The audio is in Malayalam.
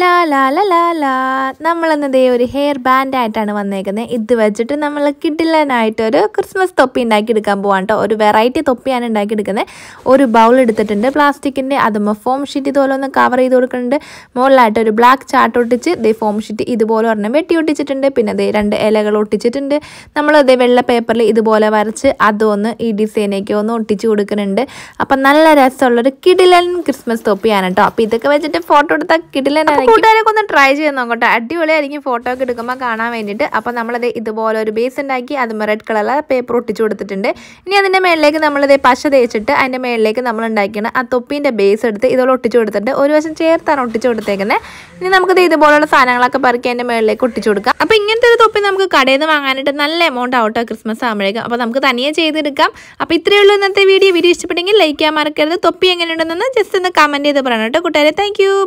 ലാ ലാ ലാ ലാ ലാ നമ്മളെന്നതേ ഒരു ഹെയർ ബാൻഡ് ആയിട്ടാണ് വന്നേക്കുന്നത് ഇത് വെച്ചിട്ട് നമ്മൾ കിഡിലനായിട്ട് ഒരു ക്രിസ്മസ് തൊപ്പി ഉണ്ടാക്കി എടുക്കാൻ പോവാണ് കേട്ടോ ഒരു വെറൈറ്റി തൊപ്പിയാണ് ഉണ്ടാക്കി എടുക്കുന്നത് ഒരു ബൗൾ എടുത്തിട്ടുണ്ട് പ്ലാസ്റ്റിക്കിൻ്റെ അതുമ്പോൾ ഫോം ഷീറ്റ് ഇതുപോലെ ഒന്ന് കവർ ചെയ്ത് കൊടുക്കുന്നുണ്ട് മുകളിലായിട്ട് ഒരു ബ്ലാക്ക് ചാർട്ട് ഒട്ടിച്ച് ഇത് ഫോം ഷീറ്റ് ഇതുപോലെ ഒരെണ്ണം വെട്ടി ഒട്ടിച്ചിട്ടുണ്ട് പിന്നെ അതേ രണ്ട് ഇലകൾ ഒട്ടിച്ചിട്ടുണ്ട് നമ്മൾ ഇത് വെള്ള പേപ്പറിൽ ഇതുപോലെ വരച്ച് അതൊന്ന് ഈ ഡിസൈനേക്ക് ഒന്ന് ഒട്ടിച്ച് കൊടുക്കുന്നുണ്ട് അപ്പം നല്ല രസമുള്ളൊരു കിഡിലൻ ക്രിസ്മസ് തൊപ്പിയാണ് കേട്ടോ അപ്പോൾ ഇതൊക്കെ വെച്ചിട്ട് ഫോട്ടോ എടുത്താൽ കിഡിലനാണ് കൂട്ടുകാരെ ഒന്ന് ട്രൈ ചെയ്ത് നോക്കട്ടെ അടിപൊളിയായിരിക്കും ഫോട്ടോ ഒക്കെ എടുക്കുമ്പോൾ കാണാൻ വേണ്ടിയിട്ട് അപ്പോൾ നമ്മളത് ഇതുപോലെ ഒരു ബേസ് ഉണ്ടാക്കി അത് റെഡ് കളറിൽ പേപ്പർ ഒട്ടിച്ചു കൊടുത്തിട്ടുണ്ട് ഇനി അതിൻ്റെ മേളിലേക്ക് നമ്മളിത് പശ തേച്ചിട്ട് അതിൻ്റെ മേളിലേക്ക് നമ്മൾ ഉണ്ടാക്കിയാണ് ആ തൊപ്പിൻ്റെ ബേസ് എടുത്ത് ഇതുപോലെ ഒട്ടിച്ചു കൊടുത്തിട്ട് ഒരു വശം ചേർത്താണ് ഒട്ടിച്ചു കൊടുത്തേക്കുന്നത് ഇനി നമുക്കിത് ഇതുപോലുള്ള സാധനങ്ങളൊക്കെ പറക്കി അതിൻ്റെ മേളിലേക്ക് ഒട്ടിച്ചു കൊടുക്കാം അപ്പോൾ ഇങ്ങനത്തെ ഒരു തൊപ്പി നമുക്ക് കടയിൽ നിന്ന് വാങ്ങാനായിട്ട് നല്ല എമൗണ്ട് ആവട്ടോ ക്രിസ്മസ് ആകുമ്പോഴേക്കും അപ്പോൾ നമുക്ക് തനിയെ ചെയ്തെടുക്കാം അപ്പോൾ ഇത്രയേ ഉള്ളൂ ഇന്നത്തെ വീഡിയോ വീഡിയോ ഇഷ്ടപ്പെട്ടെങ്കിൽ ലൈക്ക് ചെയ്യാൻ മറക്കരുത് തൊപ്പി എങ്ങനെയുണ്ടെന്ന് ജസ്റ്റ് ഒന്ന് കമൻറ്റ് ചെയ്ത് പറയണം കേട്ടോ കൂട്ടുകാരെ താങ്ക്